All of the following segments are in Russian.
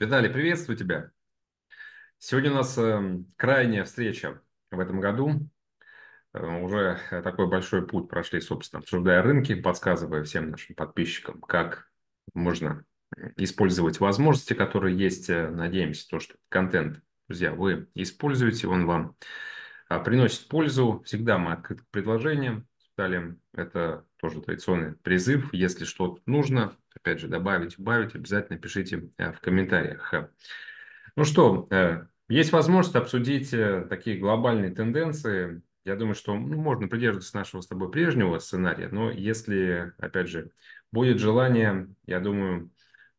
Виталий, приветствую тебя. Сегодня у нас эм, крайняя встреча в этом году. Э, уже такой большой путь прошли, собственно, обсуждая рынки, подсказывая всем нашим подписчикам, как можно э, использовать возможности, которые есть. Э, надеемся, то, что контент, друзья, вы используете, он вам а, приносит пользу. Всегда мы открыты к предложениям. Далее это тоже традиционный призыв. Если что-то нужно, опять же, добавить, убавить, обязательно пишите э, в комментариях. Ну что, э, есть возможность обсудить э, такие глобальные тенденции. Я думаю, что ну, можно придерживаться нашего с тобой прежнего сценария, но если, опять же, будет желание, я думаю,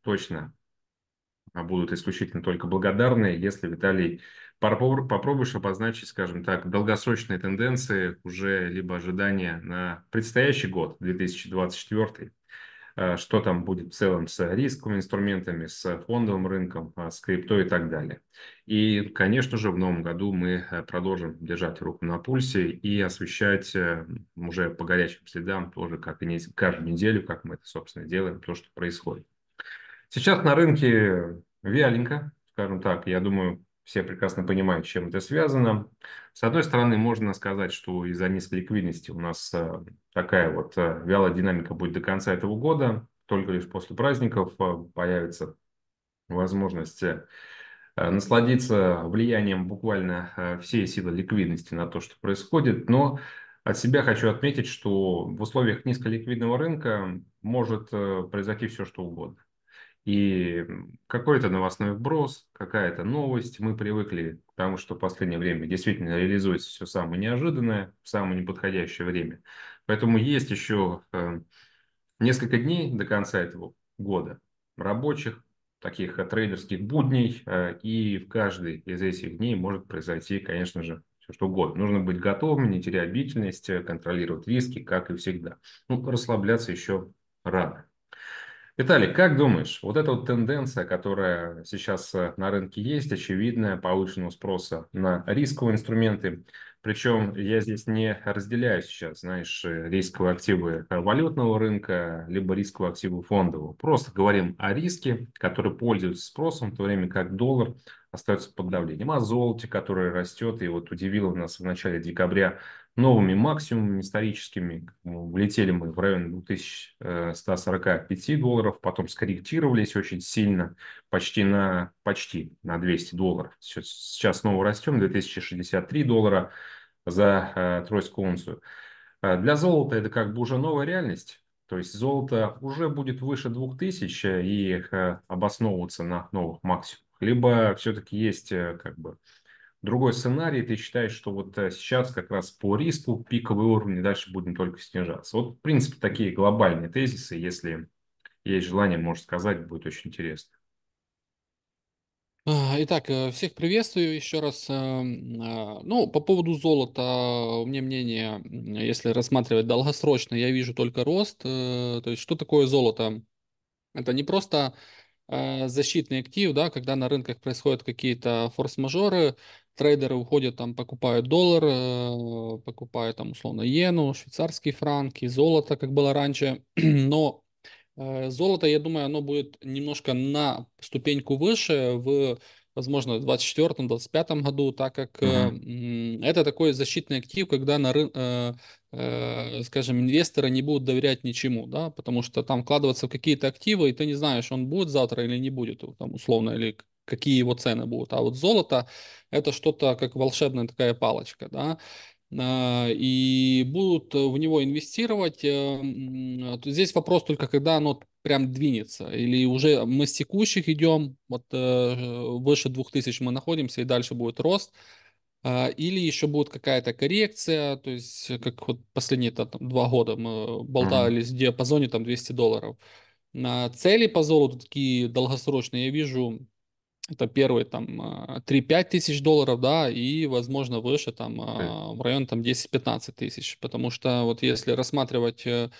точно а будут исключительно только благодарные если, Виталий, попробуешь обозначить, скажем так, долгосрочные тенденции уже либо ожидания на предстоящий год, 2024, Э, что там будет в целом с рисковыми инструментами, с фондовым рынком, а, с крипто и так далее. И, конечно же, в новом году мы э, продолжим держать руку на пульсе и освещать э, уже по горячим следам тоже как и не каждую неделю, как мы это, собственно, делаем, то, что происходит. Сейчас на рынке вяленько, скажем так, я думаю, все прекрасно понимают, чем это связано. С одной стороны, можно сказать, что из-за низкой ликвидности у нас э, такая вот э, вялая динамика будет до конца этого года. Только лишь после праздников э, появится возможность насладиться влиянием буквально всей силы ликвидности на то, что происходит. Но от себя хочу отметить, что в условиях низколиквидного рынка может произойти все, что угодно. И какой-то новостной вброс, какая-то новость. Мы привыкли к тому, что в последнее время действительно реализуется все самое неожиданное, в самое неподходящее время. Поэтому есть еще э, несколько дней до конца этого года рабочих, таких э, трейдерских будней, э, и в каждый из этих дней может произойти, конечно же, все что угодно. Нужно быть готовым, не терять бдительность, контролировать риски, как и всегда. Ну, расслабляться еще рано. Виталий, как думаешь, вот эта вот тенденция, которая сейчас э, на рынке есть, очевидная повышенного спроса на рисковые инструменты, причем я здесь не разделяю сейчас, знаешь, э, рисковые активы э, валютного рынка, либо рисковые активы фондового. Просто говорим о риске, который пользуется спросом, в то время как доллар – остается под давлением. А золоте, которое растет, и вот удивило нас в начале декабря новыми максимумами историческими. Влетели мы в район 2145 э, долларов, потом скорректировались очень сильно, почти на, почти на 200 долларов. Сейчас снова растем, 2063 доллара за э, тройскую унцию. Э, для золота это как бы уже новая реальность. То есть золото уже будет выше 2000 и э, обосновываться на новых максимумах. Либо все-таки есть э, как бы другой сценарий, ты считаешь, что вот э, сейчас как раз по риску пиковые уровни дальше будем только снижаться. Вот, в принципе, такие глобальные тезисы, если есть желание, можешь сказать, будет очень интересно. А, итак, э, всех приветствую еще раз. Эм, а, ну, по поводу золота, у меня мнение, если рассматривать долгосрочно, я вижу только рост. То есть, что такое золото? Это не просто Э, защитный актив, да, когда на рынках происходят какие-то форс-мажоры, трейдеры уходят, там, покупают доллар, э, покупают, там, условно, иену, швейцарские франки, золото, как было раньше, но э, золото, я думаю, оно будет немножко на ступеньку выше в возможно, в 2024-2025 году, так как mm-hmm. Э, это такой защитный актив, когда, на ры... э, э, скажем, инвесторы не будут доверять ничему, да, потому что там вкладываться в какие-то активы, и ты не знаешь, он будет завтра или не будет, там, условно, или какие его цены будут. А вот золото – это что-то как волшебная такая палочка, да, а, и будут в него инвестировать, эм, а, здесь вопрос только, когда оно прям двинется. Или уже мы с текущих идем, вот э, выше 2000 мы находимся, и дальше будет рост. А, или еще будет какая-то коррекция, то есть как вот последние там, два года мы болтались mm-hmm. в диапазоне там 200 долларов. Цели по золоту такие долгосрочные я вижу это первые там 3-5 а, тысяч долларов, да, и, возможно, выше там а, в район там 10-15 тысяч. Потому что вот если рассматривать э,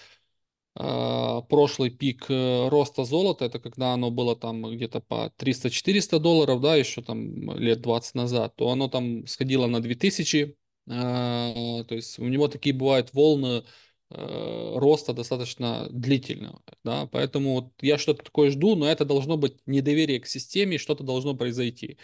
а, прошлый пик э, роста золота, это когда оно было там где-то по 300-400 долларов, да, еще там лет 20 назад, то оно там сходило на 2000, то есть у него такие бывают волны Э, роста достаточно длительного. Да? Поэтому вот я что-то такое жду, но это должно быть недоверие к системе, что-то должно произойти.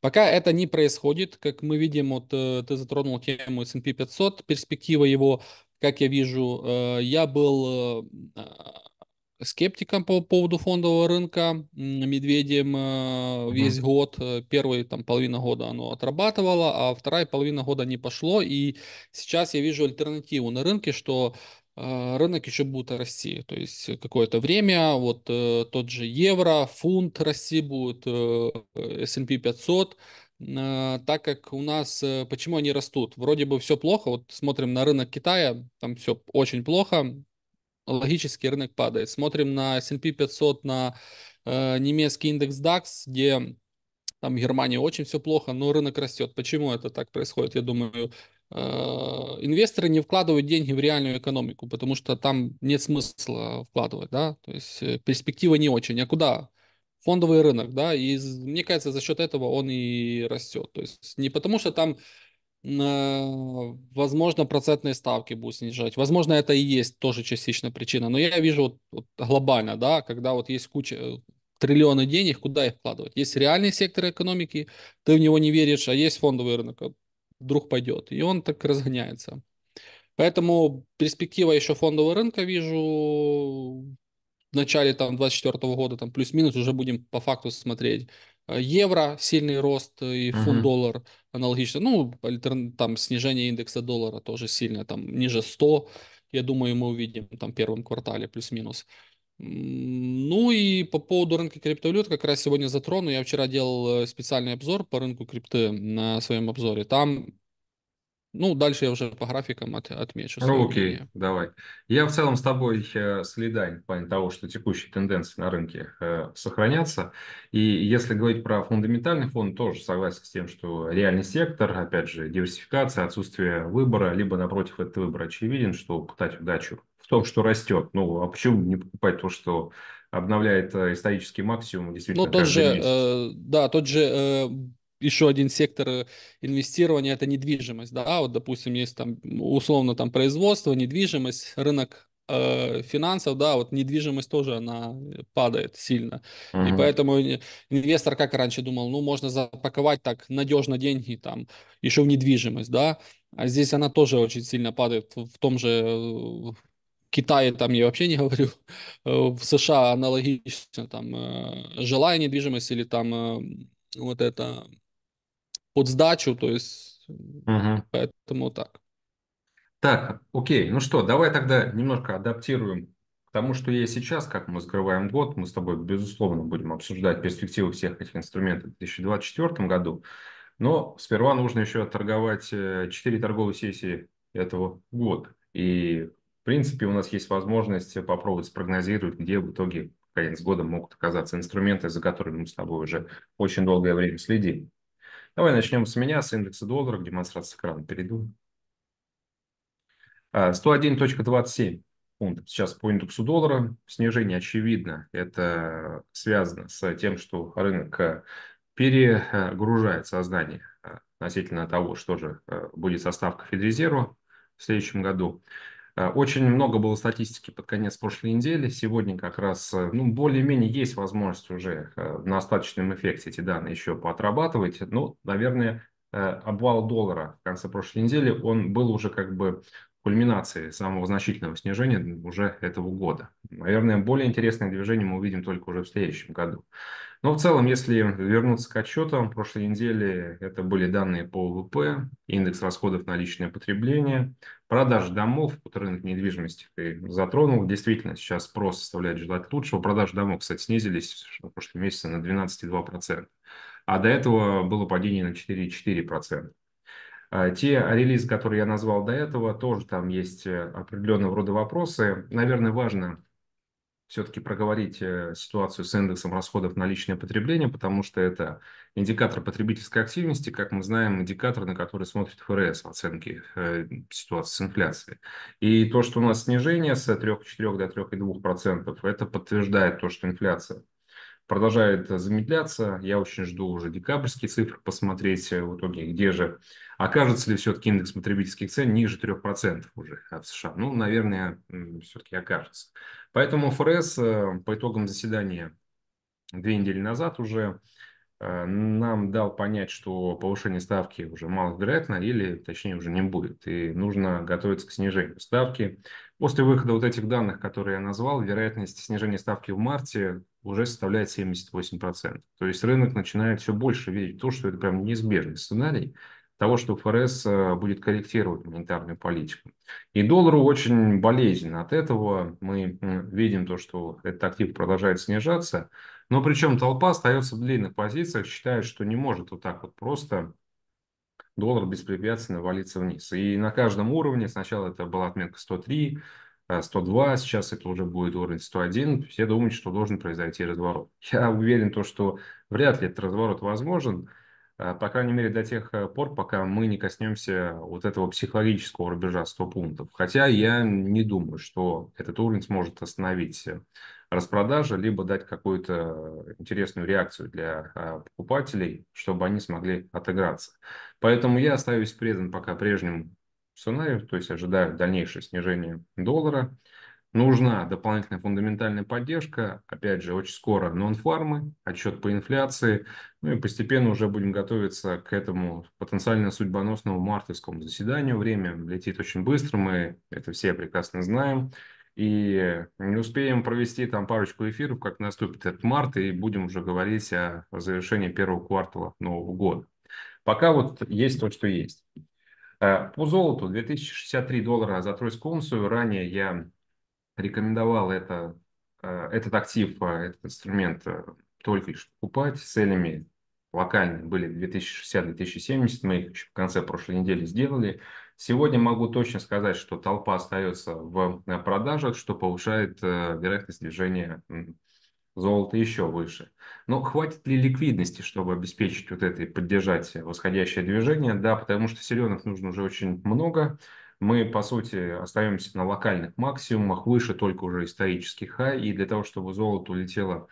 Пока это не происходит, как мы видим, вот э, ты затронул тему S&P 500, перспектива его, как я вижу, э, я был скептиком по поводу фондового рынка, медведем э, mm-hmm. весь год, э, первый там половина года оно отрабатывало, а вторая половина года не пошло, и сейчас я вижу альтернативу на рынке, что э, рынок еще будет расти. То есть какое-то время вот тот же евро, фунт расти будет, S&P 500, так как у нас, почему они растут? Вроде бы все плохо, вот смотрим на рынок Китая, там все очень плохо, логический рынок падает. Смотрим на S&P 500, на э, немецкий индекс DAX, где там в Германии очень все плохо, но рынок растет. Почему это так происходит? Я думаю, э, инвесторы не вкладывают деньги в реальную экономику, потому что там нет смысла вкладывать, да, то есть э, перспектива не очень. А куда? Фондовый рынок, да, и мне кажется, за счет этого он и растет. То есть не потому что там возможно, процентные ставки будут снижать. Возможно, это и есть тоже частично причина. Но я вижу вот, вот глобально, да, когда вот есть куча э, триллиона денег, куда их вкладывать? Есть реальный сектор экономики, ты в него не веришь, а есть фондовый рынок, а вдруг пойдет. И он так разгоняется. Поэтому перспектива еще фондового рынка вижу в начале там 24 года, там плюс-минус уже будем по факту смотреть. Э, евро сильный рост э, и фунт-доллар аналогично. Ну, там снижение индекса доллара тоже сильное, там ниже 100, я думаю, мы увидим там в первом квартале плюс-минус. Ну и по поводу рынка криптовалют как раз сегодня затрону. Я вчера делал э, специальный обзор по рынку крипты на своем обзоре. Там ну, дальше я уже по графикам от, отмечу. Ну, окей, мнение. давай. Я в целом с тобой э, солидарен в плане того, что текущие тенденции на рынке э, сохранятся. И если говорить про фундаментальный фонд, тоже согласен с тем, что реальный сектор, опять же, диверсификация, отсутствие выбора, либо напротив этот выбор очевиден, что пытать удачу в том, что растет. Ну, а почему не покупать то, что обновляет э, исторический максимум действительно Ну, тот же, Э, да, тот же э, еще один сектор э, инвестирования это недвижимость, да, вот допустим есть там условно там производство, недвижимость, рынок э, финансов, да, вот недвижимость тоже она э, падает сильно, uh-huh. и поэтому инвестор как раньше думал, ну можно запаковать так надежно деньги там еще в недвижимость, да, а здесь она тоже очень сильно падает в том же э, Китае там я вообще не говорю, в США аналогично там жилая недвижимость или там вот это под сдачу, то есть угу. поэтому так. Так, окей, ну что, давай тогда немножко адаптируем к тому, что есть сейчас, как мы закрываем год. Мы с тобой, безусловно, будем обсуждать перспективы всех этих инструментов в 2024 году. Но сперва нужно еще торговать 4 э, торговые сессии этого года. И, в принципе, у нас есть возможность попробовать спрогнозировать, где в итоге конец года могут оказаться инструменты, за которыми мы с тобой уже очень долгое время следим. Давай начнем с меня, с индекса доллара, к демонстрации экрана перейду. 101.27 а, пунктов сейчас по индексу доллара. Снижение очевидно. Это связано с тем, что рынок э, перегружает сознание а э, относительно того, что же э, будет со ставкой Федрезерва в следующем году. Э, очень много было статистики под конец прошлой недели. Сегодня как раз э, ну, более-менее есть возможность уже э, на остаточном эффекте эти данные еще поотрабатывать. Но, ну, наверное, обвал доллара в конце прошлой недели, он был уже как бы кульминацией самого значительного снижения уже этого года. Наверное, более интересное движение мы увидим только уже в следующем году. Но ну, в целом, если вернуться к отчетам, прошлой неделе это были данные по ВВП, индекс расходов на личное потребление, продаж домов, вот рынок недвижимости ты затронул. Действительно, сейчас спрос составляет желать лучшего. Продажи домов, кстати, снизились в прошлом месяце на 12,2%. А до этого было падение на 4,4%. А те релизы, которые я назвал до этого, тоже там есть э, определенного рода вопросы. Наверное, важно все-таки проговорить э, ситуацию с индексом расходов на личное потребление, потому что это индикатор потребительской активности, как мы знаем, индикатор, на который смотрит ФРС в оценке э, ситуации с инфляцией. И то, что у нас снижение с 3,4 до 3,2%, это подтверждает то, что инфляция продолжает замедляться. Я очень жду уже декабрьские цифры посмотреть э, в итоге, где же окажется ли все-таки индекс потребительских цен ниже 3% уже от США. Ну, наверное, все-таки окажется. Поэтому ФРС э, по итогам заседания две недели назад уже э, нам дал понять, что повышение ставки уже маловероятно или, точнее, уже не будет. И нужно готовиться к снижению ставки. После выхода вот этих данных, которые я назвал, вероятность снижения ставки в марте уже составляет 78%. То есть рынок начинает все больше видеть то, что это прям неизбежный сценарий того, что ФРС э, будет корректировать монетарную политику. И доллару очень болезненно от этого. Мы видим то, что этот актив продолжает снижаться. Но причем толпа остается в длинных позициях, считает, что не может вот так вот просто доллар беспрепятственно валится вниз. И на каждом уровне, сначала это была отметка 103, 102, э, сейчас это уже будет уровень 101, все думают, что должен произойти разворот. Я уверен, то, что вряд ли этот разворот возможен, э, по крайней мере, до тех э, пор, пока мы не коснемся вот этого психологического рубежа 100 пунктов. Хотя я не думаю, что этот уровень сможет остановить распродажа, либо дать какую-то интересную реакцию для а, покупателей, чтобы они смогли отыграться. Поэтому я остаюсь предан пока прежнему сценарию, то есть ожидаю дальнейшее снижение доллара. Нужна дополнительная фундаментальная поддержка, опять же, очень скоро нон-фармы, отчет по инфляции, ну и постепенно уже будем готовиться к этому потенциально судьбоносному мартовскому заседанию. Время летит очень быстро, мы это все прекрасно знаем. И не успеем провести там парочку эфиров, как наступит этот март, и будем уже говорить о завершении первого квартала Нового года. Пока вот есть то, что есть. Э, по золоту 2063 доллара за тройскую унцию. Ранее я рекомендовал это, э, этот актив, э, этот инструмент только лишь покупать. Целями локально были 2060-2070. Мы их еще в конце прошлой недели сделали. Сегодня могу точно сказать, что толпа остается в э, продажах, что повышает э, вероятность движения золота еще выше. Но хватит ли ликвидности, чтобы обеспечить вот это и поддержать восходящее движение? Да, потому что зеленых нужно уже очень много. Мы, по сути, остаемся на локальных максимумах, выше только уже исторических хай. И для того, чтобы золото улетело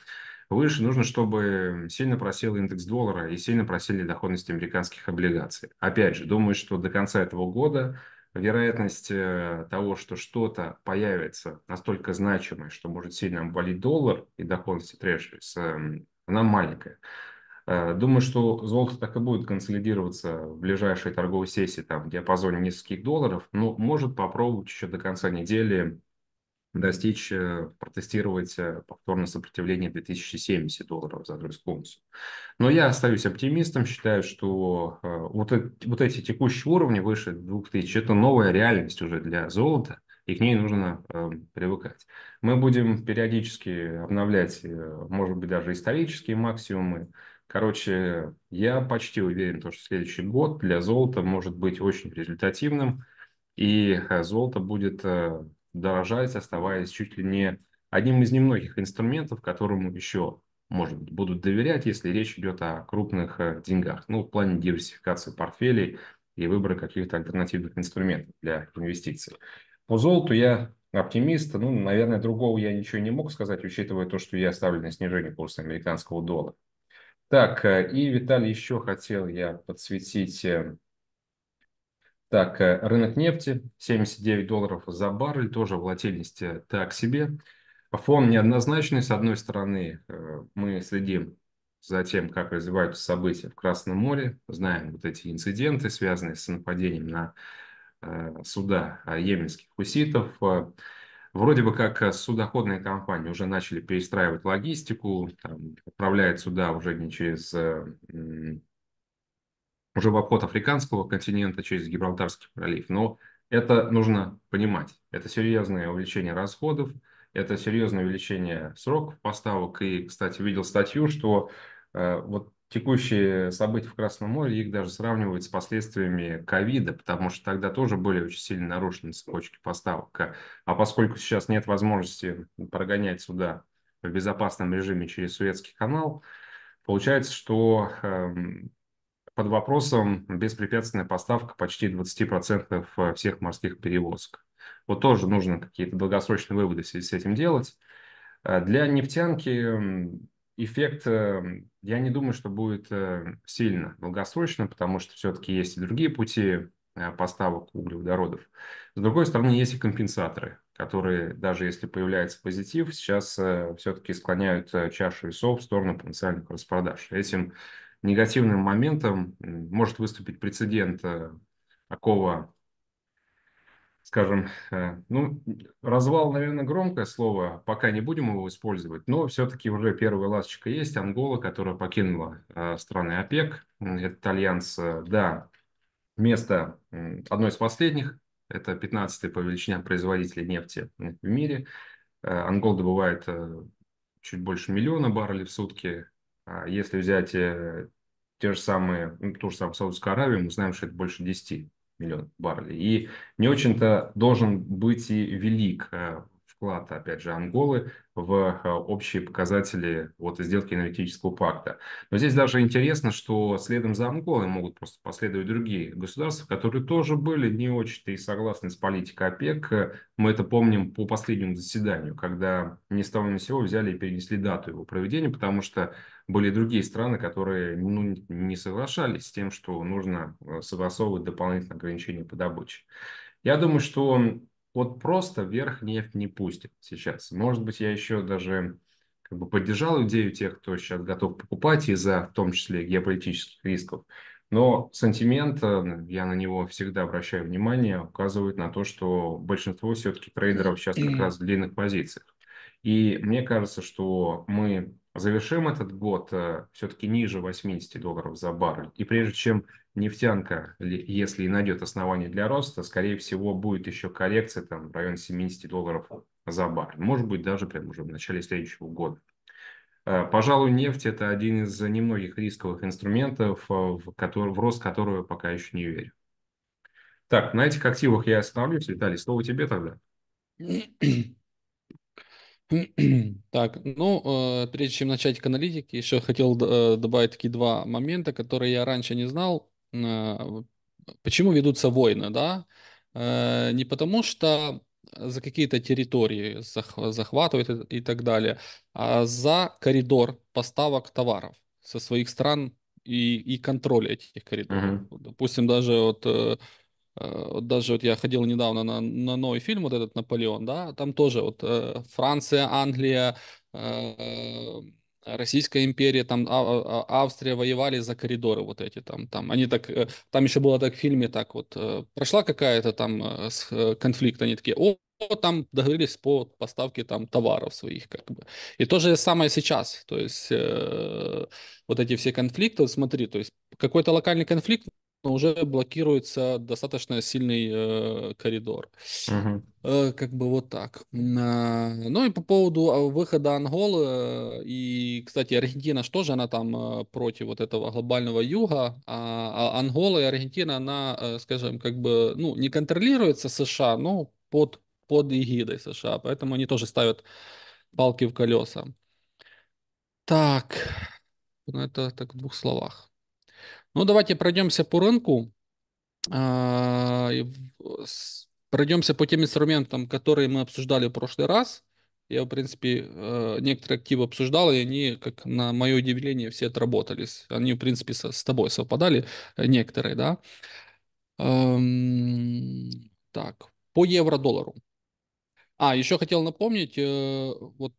выше нужно, чтобы сильно просел индекс доллара и сильно просели доходности американских облигаций. Опять же, думаю, что до конца этого года вероятность э, того, что что-то появится настолько значимое, что может сильно обвалить доллар и доходности трешерис, эм, она маленькая. Э, думаю, что золото так и будет консолидироваться в ближайшей торговой сессии там, в диапазоне нескольких долларов, но может попробовать еще до конца недели достичь, э, протестировать э, повторное сопротивление 2070 долларов за дресс унцию. Но я остаюсь оптимистом, считаю, что э, вот, вот эти текущие уровни выше 2000 – это новая реальность уже для золота, и к ней нужно э, привыкать. Мы будем периодически обновлять, может быть, даже исторические максимумы. Короче, я почти уверен, что следующий год для золота может быть очень результативным, и золото будет дорожать, оставаясь чуть ли не одним из немногих инструментов, которому еще, может быть, будут доверять, если речь идет о крупных э, деньгах. Ну, в плане диверсификации портфелей и выбора каких-то альтернативных инструментов для инвестиций. По золоту я оптимист. Ну, наверное, другого я ничего не мог сказать, учитывая то, что я ставлю на снижение курса американского доллара. Так, э, и, Виталий, еще хотел я подсветить э, так, э, рынок нефти 79 долларов за баррель, тоже волатильность так себе. Фон неоднозначный. С одной стороны, э, мы следим за тем, как развиваются события в Красном море, знаем вот эти инциденты, связанные с нападением на э, суда йеменских хуситов. Вроде бы как судоходные компании уже начали перестраивать логистику, там, отправляют суда уже не через уже в обход африканского континента через Гибралтарский пролив. Но это нужно понимать. Это серьезное увеличение расходов, это серьезное увеличение сроков поставок. И, кстати, видел статью, что э, вот текущие события в Красном море, их даже сравнивают с последствиями ковида, потому что тогда тоже были очень сильно нарушены цепочки поставок. А поскольку сейчас нет возможности прогонять сюда в безопасном режиме через Суэцкий канал, получается, что э, под вопросом беспрепятственная поставка почти 20% э, всех морских перевозок. Вот тоже нужно какие-то долгосрочные выводы с этим делать. Э, для нефтянки эффект, эм, я не думаю, что будет э, сильно долгосрочно, потому что все-таки есть и другие пути поставок углеводородов. С другой стороны, есть и компенсаторы, которые, даже если появляется позитив, сейчас все-таки склоняют чашу весов в сторону потенциальных распродаж. Этим негативным моментом может выступить прецедент э, такого, скажем, э, ну, развал, наверное, громкое слово, пока не будем его использовать, но все-таки уже первая ласточка есть, Ангола, которая покинула э, страны ОПЕК, этот альянс, да, место одной из последних, это 15-й по величине производителей нефти в мире. Ангол добывает чуть больше миллиона баррелей в сутки, а если взять э, те же самые, ну, ту же самую Саудовскую Аравию, мы знаем, что это больше 10 миллионов баррелей. И не очень-то должен быть и велик э, вклад, опять же, Анголы в а, общие показатели вот сделки энергетического пакта. Но здесь даже интересно, что следом за Анголой могут просто последовать другие государства, которые тоже были не очень-то и согласны с политикой ОПЕК. Мы это помним по последнему заседанию, когда ни с того ни с сего взяли и перенесли дату его проведения, потому что были другие страны, которые ну, не соглашались с тем, что нужно э, согласовывать дополнительные ограничения по добыче. Я думаю, что вот просто вверх нефть не пустит сейчас. Может быть, я еще даже как бы поддержал идею тех, кто сейчас готов покупать из-за, в том числе, геополитических рисков. Но сантимент, э, я на него всегда обращаю внимание, указывает на то, что большинство все-таки трейдеров сейчас как раз в длинных позициях. И мне кажется, что мы Завершим этот год э, все-таки ниже 80 долларов за баррель. И прежде чем нефтянка, если и найдет основание для роста, скорее всего, будет еще коррекция там, в районе 70 долларов за баррель. Может быть, даже прямо уже в начале следующего года. Э, пожалуй, нефть – это один из немногих рисковых инструментов, э, в, который, в рост которого пока еще не верю. Так, на этих активах я остановлюсь. Виталий, слово тебе тогда. Так, ну, э, прежде чем начать к аналитике, еще хотел э, добавить такие два момента, которые я раньше не знал. Э, почему ведутся войны, да? не потому что за какие-то территории захватывают и, так далее, а за коридор поставок товаров со своих стран и, и контроль этих коридоров. Mm-hmm. Допустим, даже вот Э, даже вот я ходил недавно на, на новый фильм, вот этот «Наполеон», да, там тоже вот э, Франция, Англия, э, э Российская империя, там а, а, Австрия воевали за коридоры вот эти там, там они так, э, там еще было так в фильме так вот, прошла какая-то там конфликт, они такие, о, там договорились по поставке там товаров своих как бы. И то же самое сейчас, то есть э, вот эти все конфликты, вот смотри, то есть какой-то локальный конфликт уже блокируется достаточно сильный э, коридор. Угу. Э, как бы вот так. Э, ну и по поводу а, выхода Анголы, э, и, кстати, Аргентина что же она там э, против вот этого глобального юга, а, а Ангола и Аргентина, она, э, скажем, как бы, ну, не контролируется США, но под, под эгидой США, поэтому они тоже ставят палки в колеса. Так, ну это так в двух словах. Ну, давайте пройдемся по рынку. А, пройдемся по тем инструментам, которые мы обсуждали в прошлый раз. Я, в принципе, э, некоторые активы обсуждал, и они, как на мое удивление, все отработались. Они, в принципе, со с тобой совпадали, э, некоторые, да. Эм, так, по евро-доллару. А, еще хотел напомнить, э, вот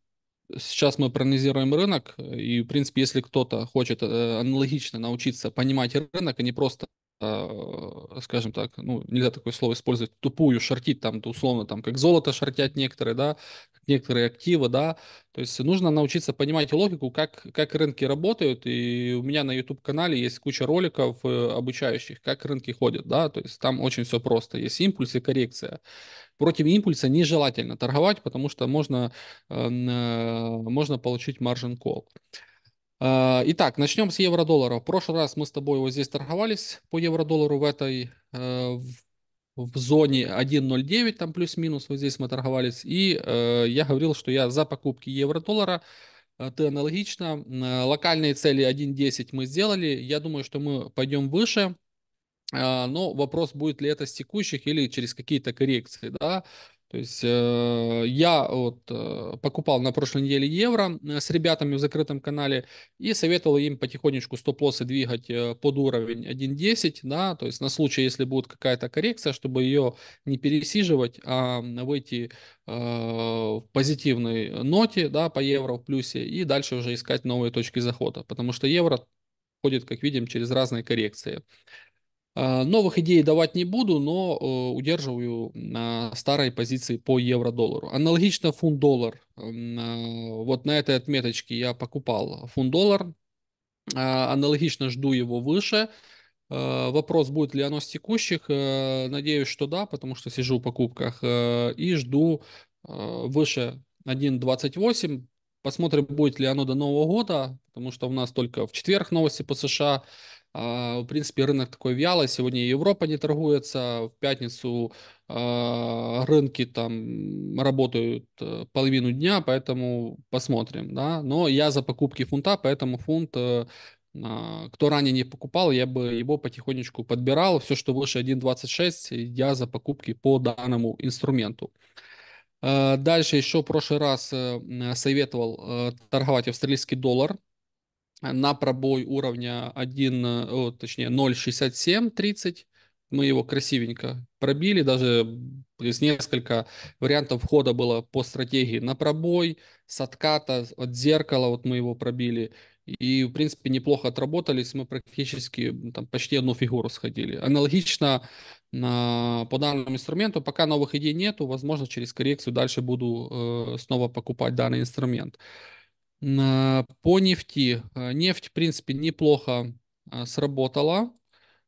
Сейчас мы пронизируем рынок, и, в принципе, если кто-то хочет э, аналогично научиться понимать рынок, а не просто а, скажем так, ну, нельзя такое слово использовать, тупую шортить, там, условно, там, как золото шортят некоторые, да, некоторые активы, да, то есть нужно научиться понимать логику, как, как рынки работают, и у меня на YouTube-канале есть куча роликов э, обучающих, как рынки ходят, да, то есть там очень все просто, есть импульс и коррекция. Против импульса нежелательно торговать, потому что можно, э, э, можно получить маржин-колл. А, итак, начнем с евро-доллара. В прошлый раз мы с тобой вот здесь торговались по евро-доллару в этой э, в зоне 1.09, там плюс-минус, вот здесь мы торговались. И э, я говорил, что я за покупки евро-доллара, а, ты аналогично. Э, локальные цели 1.10 мы сделали. Я думаю, что мы пойдем выше. А, но вопрос, будет ли это с текущих или через какие-то коррекции. Да? То есть э, я вот э, покупал на прошлой неделе евро э, с ребятами в закрытом канале и советовал им потихонечку стоп-лоссы двигать э, под уровень 1.10, да, то есть на случай, если будет какая-то коррекция, чтобы ее не пересиживать, а выйти э, в позитивной ноте, да, по евро в плюсе и дальше уже искать новые точки захода, потому что евро ходит, как видим, через разные коррекции. А, новых идей давать не буду, но э, удерживаю на старой позиции по евро-доллару. Аналогично фунт-доллар. А, вот на этой отметочке я покупал фунт-доллар. А, аналогично жду его выше. Вопрос, будет ли оно с текущих. Э, надеюсь, что да, потому что сижу в покупках. Э, и жду выше 1.28. Посмотрим, будет ли оно до Нового года, потому что у нас только в четверг новости по США. А, в принципе, рынок такой вялый. Сегодня Европа не торгуется. В пятницу а, рынки там работают э, половину дня, поэтому посмотрим. Да? Но я за покупки фунта, поэтому фунт, э, а, кто ранее не покупал, я бы его потихонечку подбирал. Все, что выше 1.26, я за покупки по данному инструменту. Э, дальше еще в прошлый раз советовал торговать австралийский доллар на пробой уровня 1, э, о, точнее 0.6730. Мы его красивенько пробили, даже есть несколько вариантов входа было по стратегии на пробой, с отката, от зеркала, вот мы его пробили. И, в принципе, неплохо отработались, мы практически там, почти одну фигуру сходили. Аналогично на, по данному инструменту, пока новых идей нету, возможно, через коррекцию дальше буду э, снова покупать данный инструмент. Э, по нефти. Э, нефть, в принципе, неплохо э, сработала.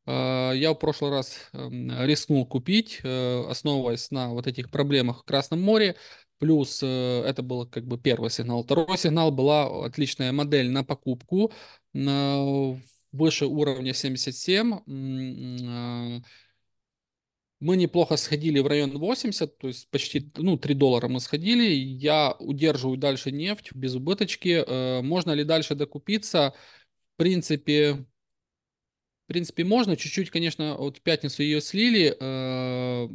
Я в прошлый раз эм, рискнул купить, основываясь на вот этих проблемах в Красном море. Плюс это был как бы первый сигнал. Второй сигнал была отличная модель на покупку выше уровня 77 мы неплохо сходили в район 80, то есть почти ну, 3 доллара мы сходили. Я удерживаю дальше нефть без убыточки. Э, можно ли дальше докупиться? В принципе, в принципе, можно. Чуть-чуть, конечно, вот в пятницу ее слили. Э,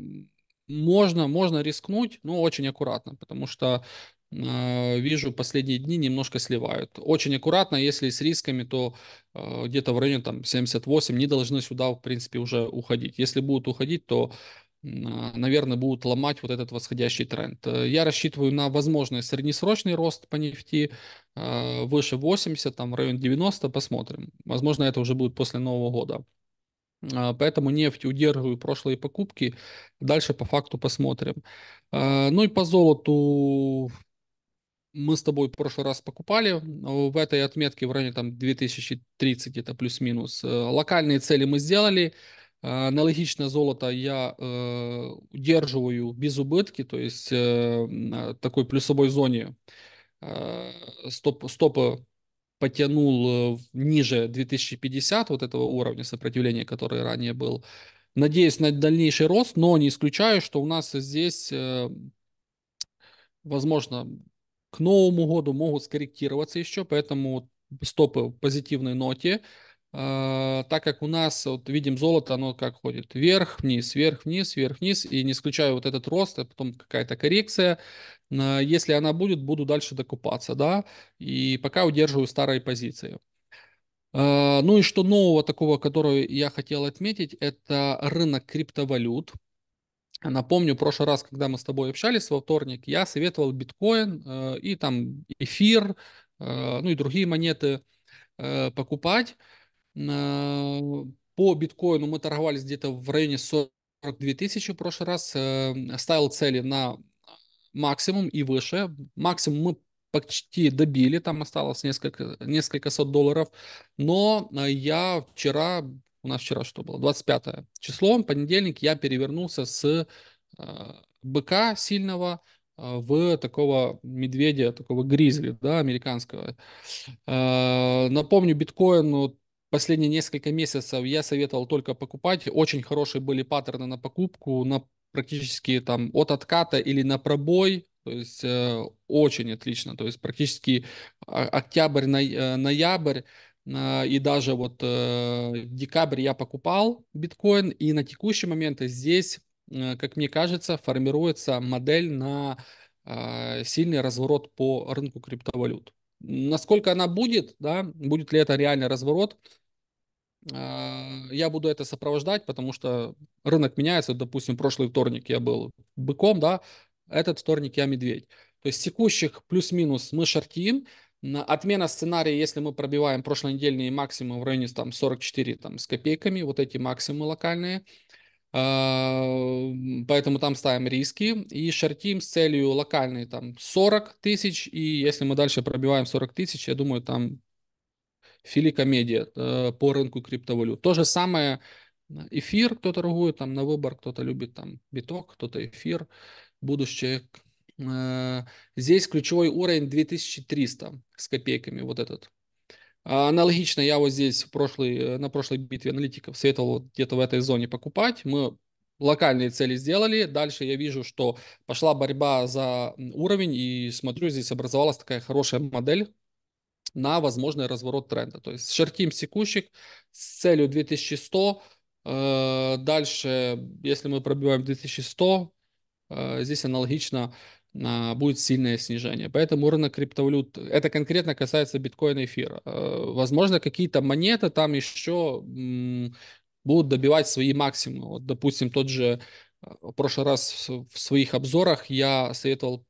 можно, можно рискнуть, но очень аккуратно, потому что а, вижу, последние дни немножко сливают. Очень аккуратно, если с рисками, то а, где-то в районе там 78 не должны сюда, в принципе, уже уходить. Если будут уходить, то а, наверное, будут ломать вот этот восходящий тренд. Э, я рассчитываю на возможный среднесрочный рост по нефти выше 80, там в район 90, посмотрим. Возможно, это уже будет после Нового года. Поэтому нефть удерживаю прошлые покупки. Дальше по факту посмотрим. Ну и по золоту мы с тобой в прошлый раз покупали в этой отметке в районе там 2030, это плюс-минус. Э, локальные цели мы сделали. Э, Аналогичное золото я э, удерживаю без убытки, то есть э, такой плюсовой зоне э, стоп, стопы потянул э, ниже 2050, вот этого уровня сопротивления, который ранее был. Надеюсь на дальнейший рост, но не исключаю, что у нас здесь, возможно, к Новому году могут скорректироваться еще, поэтому стопы в позитивной ноте. А, так как у нас, вот видим золото, оно как ходит вверх-вниз, вверх-вниз, вверх-вниз, и не исключаю вот этот рост, а потом какая-то коррекция, если она будет, буду дальше докупаться, да, и пока удерживаю старые позиции. А, ну и что нового такого, которое я хотел отметить, это рынок криптовалют. Напомню, в прошлый раз, когда мы с тобой общались во вторник, я советовал биткоин э, и там эфир, э, ну и другие монеты э, покупать. Э, по биткоину мы торговались где-то в районе 42 тысячи в прошлый раз. Э, ставил цели на максимум и выше. Максимум мы почти добили, там осталось несколько, несколько сот долларов. Но э, я вчера у нас вчера что было, 25 число, понедельник, я перевернулся с э, быка сильного э, в такого медведя, такого гризли, да, американского. Э, напомню, биткоин последние несколько месяцев я советовал только покупать. Очень хорошие были паттерны на покупку, на практически там от отката или на пробой, то есть э, очень отлично, то есть практически а, октябрь, э, ноябрь Э, и даже вот э, в декабре я покупал биткоин, и на текущий момент здесь, э, как мне кажется, формируется модель на сильный разворот по рынку криптовалют. Насколько она будет, да, будет ли это реальный разворот, я буду это сопровождать, потому что рынок меняется. Допустим, прошлый вторник я был быком, да, этот вторник я медведь. То есть текущих плюс-минус мы шортим, Отмена сценария, если мы пробиваем прошлонедельные максимумы в районе там, 44 там, с копейками, вот эти максимумы локальные. А, поэтому там ставим риски и шортим с целью локальной там 40 тысяч. И если мы дальше пробиваем 40 тысяч, я думаю, там фили э, по рынку криптовалют. То же самое эфир, кто торгует там на выбор, кто-то любит там биток, кто-то эфир. Будущее Э, здесь ключевой уровень 2300 с копейками, вот этот. А, аналогично я вот здесь в прошлый э, на прошлой битве аналитиков советовал где-то в этой зоне покупать. Мы локальные цели сделали. Дальше я вижу, что пошла борьба за уровень. И смотрю, здесь образовалась такая хорошая модель на возможный разворот тренда. То есть шертим секущих с целью 2100. Э, дальше, если мы пробиваем 2100, здесь аналогично а, будет сильное снижение. Поэтому рынок криптовалют, это конкретно касается биткоина и эфира. Э, возможно, какие-то монеты там еще будут добивать свои максимумы. Вот, допустим, тот же э, в прошлый раз в своих обзорах я советовал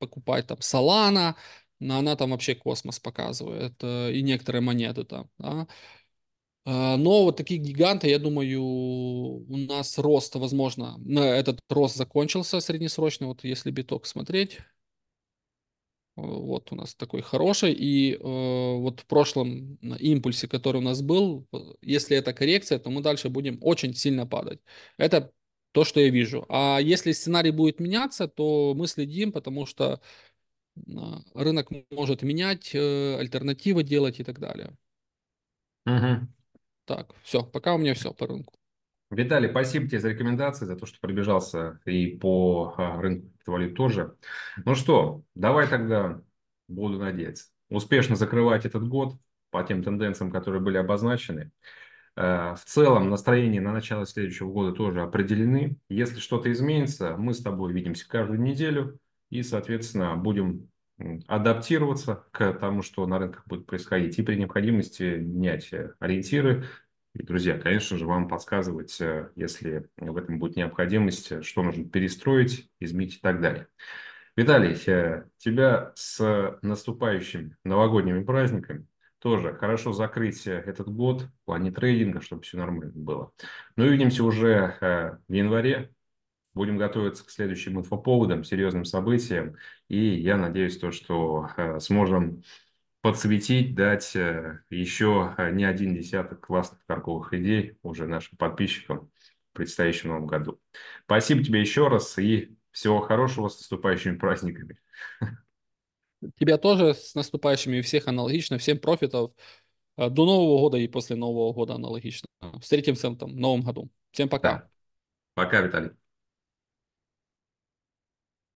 покупать там Solana, но она там вообще космос показывает, э, и некоторые монеты там, да. А, но вот такие гиганты, я думаю, у нас рост, возможно, этот рост закончился среднесрочно, вот если биток смотреть. Э, вот у нас такой хороший. И э, вот в прошлом импульсе, который у нас был, э, если это коррекция, то мы дальше будем очень сильно падать. Это то, что я вижу. А если сценарий будет меняться, то мы следим, потому что э, рынок может менять, альтернативы делать и так далее. Угу. Так, все, пока у меня все по рынку. Виталий, спасибо тебе за рекомендации, за то, что пробежался и по а, рынку валют тоже. Ну что, давай тогда, буду надеяться, успешно закрывать этот год по тем тенденциям, которые были обозначены. Э, в целом настроение на начало следующего года тоже определены. Если что-то изменится, мы с тобой видимся каждую неделю и, соответственно, будем адаптироваться к тому, что на рынках будет происходить, и при необходимости менять э, ориентиры. И, друзья, конечно же, вам подсказывать, э, если в этом будет необходимость, э, что нужно перестроить, изменить и так далее. Виталий, тебя с наступающими новогодними праздниками тоже хорошо закрыть этот год в плане трейдинга, чтобы все нормально было. Ну, увидимся уже в январе будем готовиться к следующим инфоповодам, серьезным событиям. И я надеюсь, то, что э, сможем подсветить, дать э, еще э, не один десяток классных торговых идей уже нашим подписчикам в предстоящем новом году. Спасибо тебе еще раз и всего хорошего с наступающими праздниками. Тебя тоже с наступающими, всех аналогично, всем профитов до Нового года и после Нового года аналогично. Встретимся там в Новом году. Всем пока. Да. Пока, Виталий.